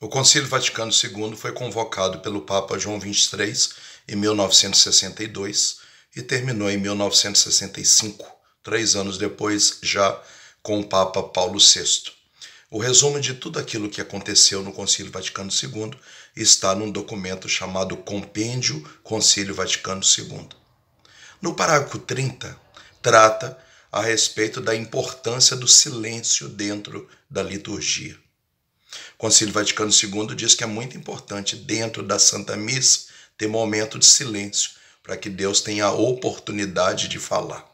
O Concílio Vaticano II foi convocado pelo Papa João XXIII em 1962 e terminou em 1965, três anos depois, já com o Papa Paulo VI. O resumo de tudo aquilo que aconteceu no Concílio Vaticano II está num documento chamado Compêndio Concílio Vaticano II. No parágrafo 30, trata a respeito da importância do silêncio dentro da liturgia. O Concílio Vaticano II diz que é muito importante, dentro da Santa Missa, ter momento de silêncio, para que Deus tenha a oportunidade de falar.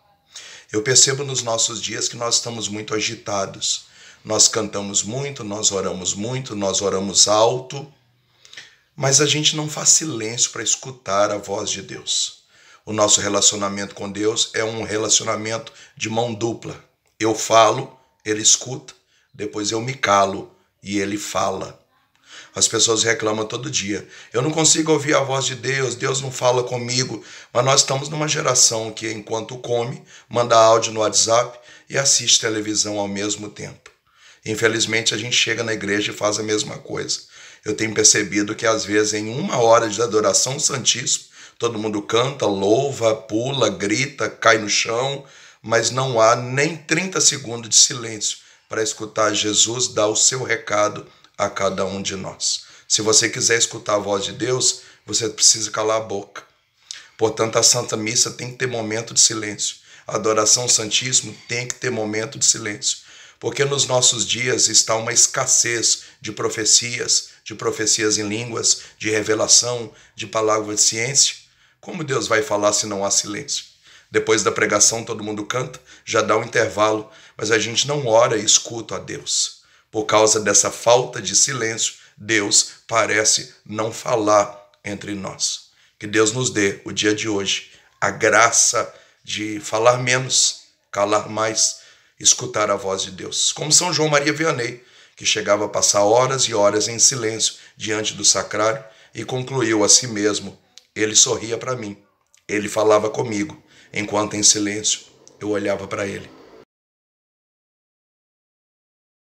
Eu percebo nos nossos dias que nós estamos muito agitados. Nós cantamos muito, nós oramos muito, nós oramos alto, mas a gente não faz silêncio para escutar a voz de Deus. O nosso relacionamento com Deus é um relacionamento de mão dupla. Eu falo, ele escuta, depois eu me calo e ele fala. As pessoas reclamam todo dia. Eu não consigo ouvir a voz de Deus, Deus não fala comigo. Mas nós estamos numa geração que, enquanto come, manda áudio no WhatsApp e assiste televisão ao mesmo tempo. Infelizmente, a gente chega na igreja e faz a mesma coisa. Eu tenho percebido que, às vezes, em uma hora de adoração santíssima, todo mundo canta, louva, pula, grita, cai no chão, mas não há nem 30 segundos de silêncio para escutar Jesus dar o seu recado a cada um de nós. Se você quiser escutar a voz de Deus, você precisa calar a boca. Portanto, a Santa Missa tem que ter momento de silêncio. A adoração ao Santíssimo tem que ter momento de silêncio. Porque nos nossos dias está uma escassez de profecias, de profecias em línguas, de revelação, de palavra de ciência. Como Deus vai falar se não há silêncio? Depois da pregação, todo mundo canta, já dá um intervalo, mas a gente não ora e escuta a Deus. Por causa dessa falta de silêncio, Deus parece não falar entre nós. Que Deus nos dê o dia de hoje a graça de falar menos, calar mais, escutar a voz de Deus. Como São João Maria Vianney, que chegava a passar horas e horas em silêncio diante do sacrário e concluiu a si mesmo: Ele sorria para mim, ele falava comigo, Enquanto em silêncio eu olhava para ele.